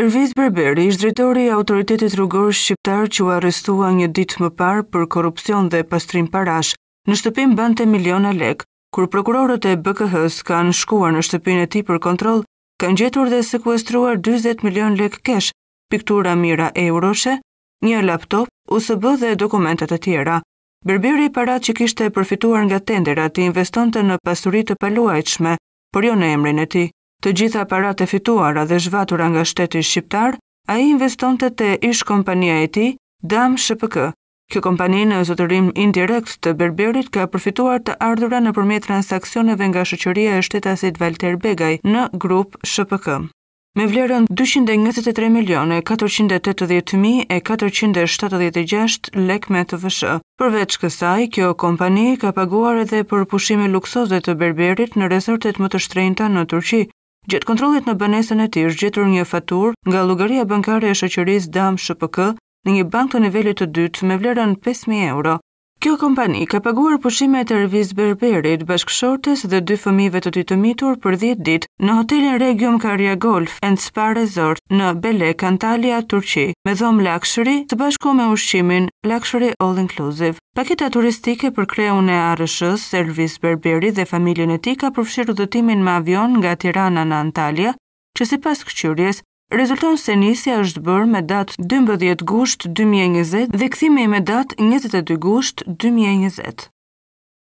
Ervis Berberi ish drejtori i autoritetit rrugor shqiptar që u arrestua një ditë më parë për korupcion dhe pastrim parash në shtëpim bante miliona lek, kur prokurorët e BKH-s kanë shkuar në shtëpin e ti për kontrol, kanë gjetur dhe sekuestruar 20 milion lek kesh, piktura mira e euroshe, një laptop, USB dhe dokumentet e tjera. Berberi parat që kishte përfituar nga tendera të investonte në pasurit të paluajtshme, por jo në emrin e ti të gjitha aparat e fituara dhe zhvatura nga shteti shqiptar, a i investon të te ish kompania e ti, Dam Shpk. Kjo kompani në zotërim indirekt të berberit ka përfituar të ardhura në përmjet transakcioneve nga shëqëria e shtetasit Valter Begaj në grup Shpk. Me vlerën 223.480.476 lek me të vëshë. Përveç kësaj, kjo kompani ka paguar edhe për pushime luksoze të berberit në resortet më të shtrejnëta në Turqi, Gjatë kontrollit në bënesën e tij është gjetur një fatur nga llogaria bankare e shoqërisë Dam SHPK në një bank të nivellit të dytë me vlerën 5000 euro, Kjo kompani ka paguar pushime të reviz berberit, bashkëshortes dhe dy fëmive të ty të mitur për 10 dit në hotelin Regium Karja Golf and Spa Resort në Bele, Kantalia, Turqi, me dhom lakshëri të bashku me ushqimin lakshëri all inclusive. Paketa turistike për kreun e arëshës, servis berberi dhe familjen e ti ka përfshirë dhëtimin ma avion nga Tirana në Antalya që si pas këqyries rezulton se nisja është bërë me datë 12 gusht 2020 dhe këthime me datë 22 gusht 2020.